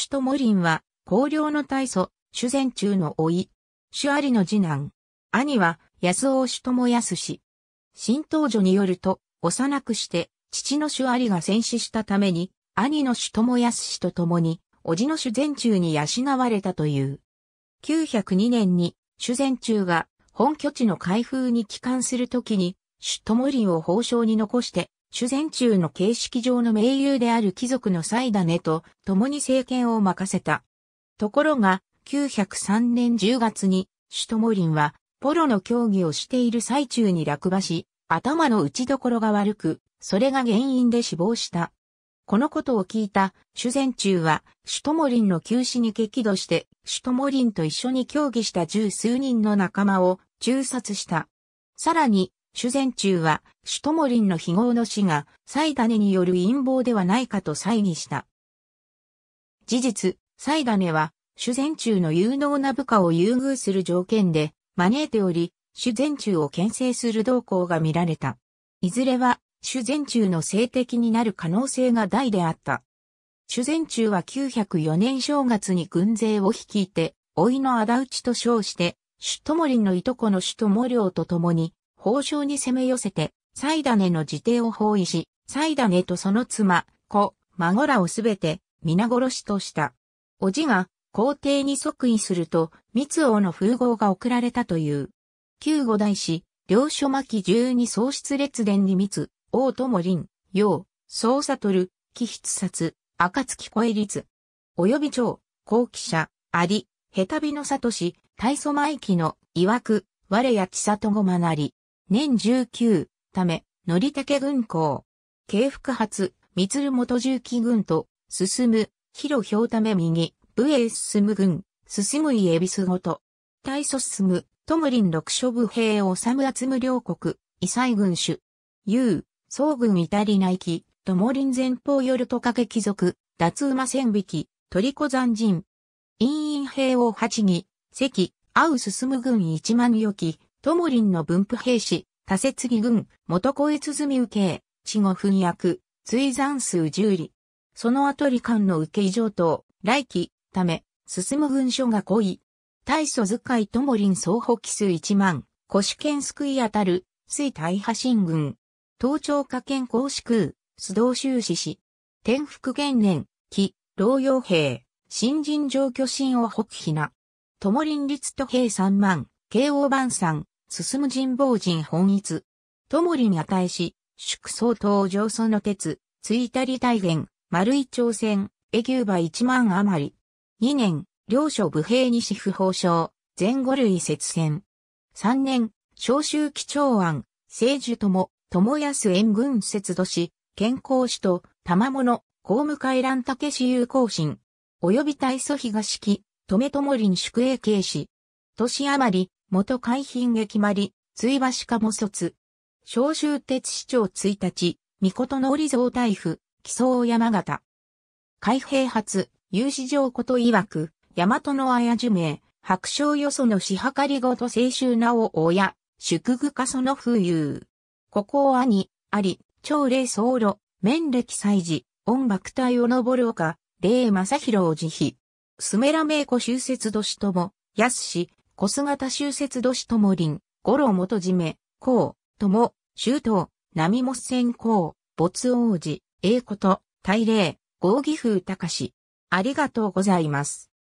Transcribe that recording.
主とモリンは、高陵の大祖、主前中のい、主ありの次男。兄は、安尾主とも安氏。新東女によると、幼くして、父の主ありが戦死したために、兄の主とも安氏と共に、叔父の主前中に養われたという。902年に、主前中が、本拠地の開封に帰還するときに、主とモリンを法相に残して、主善中の形式上の盟友である貴族のだねと共に政権を任せた。ところが、903年10月に、首都モリンは、ポロの競技をしている最中に落馬し、頭の打ちどころが悪く、それが原因で死亡した。このことを聞いた、修善中は、首都モリンの休止に激怒して、首都モリンと一緒に協議した十数人の仲間を、中殺した。さらに、修善中は、首都森の非合の死が、祭種による陰謀ではないかと猜疑した。事実、祭種は、修善中の有能な部下を優遇する条件で、招いており、修善中を牽制する動向が見られた。いずれは、修善中の性的になる可能性が大であった。修善中は904年正月に軍勢を率いて、いの仇討と称して、首都森のいとこの首都毛領と共に、宝章に攻め寄せて、ダネの自邸を包囲し、ダネとその妻、子、孫らをすべて皆殺しとした。叔父が皇帝に即位すると、密王の風号が送られたという。旧五代史、領書巻十二喪失列伝に密、王とも林、陽、宗悟、紀筆殺、暁越恵律。及び長、後期者、あり、下手の里氏、大祖前期の、曰く、我や千里ごまなり。年19、ため、乗武軍港。京福発、三鶴元重機軍と、進む、広表ため右、武衛進む軍、進む家恵比寿ごと。大祖進む、トムリン六諸部兵を治む厚む両国、異彩軍主。U、総軍至り内記、トモリン前方よるとかけ貴族、脱馬千匹、鳥子残人。陰陰兵を八義、関、青進む軍一万余機、トモリンの分布兵士、多節義軍、元小越鼓受け、死後紛役、追残数十里。その後李官の受け異常等、来期、ため、進む軍書が濃い。大祖使いともりん総補奇数一万、古主権救い当たる、水大派新軍。東朝家権公子空、須藤修士氏。天福元年、紀、老陽兵、新人上居心を北避な。ともりん律と兵三万、慶応晩餐、進む人望人本一。ともりに値し、祝総統上層の鉄、ついたり大元、丸井朝鮮、エギューバ一万余り。二年、領所武兵に不法省、前五類節戦。三年、召集基調案、政治とも、友安援軍節度し、健康使と、玉物、公務会乱武士有行進。及び大祖東式、めともりに宿営軽視。年余り、元海浜劇まり、追橋かも卒。召集鉄市長1日、御事の折蔵大夫、木想山形。海平発、有志上こと曰く、大和の綾樹名、白鳥よそのしはかりごと青春なお親、祝具かその風遊。ここを兄、あり、長礼僧路、面歴祭事、音楽隊を登る丘、礼正広を慈悲。スメラ名古修説年とも、安し、小姿修節土師りん、五郎元締め、公、友、周東、波も線公、没王子、英子と、大礼、合義風高し。ありがとうございます。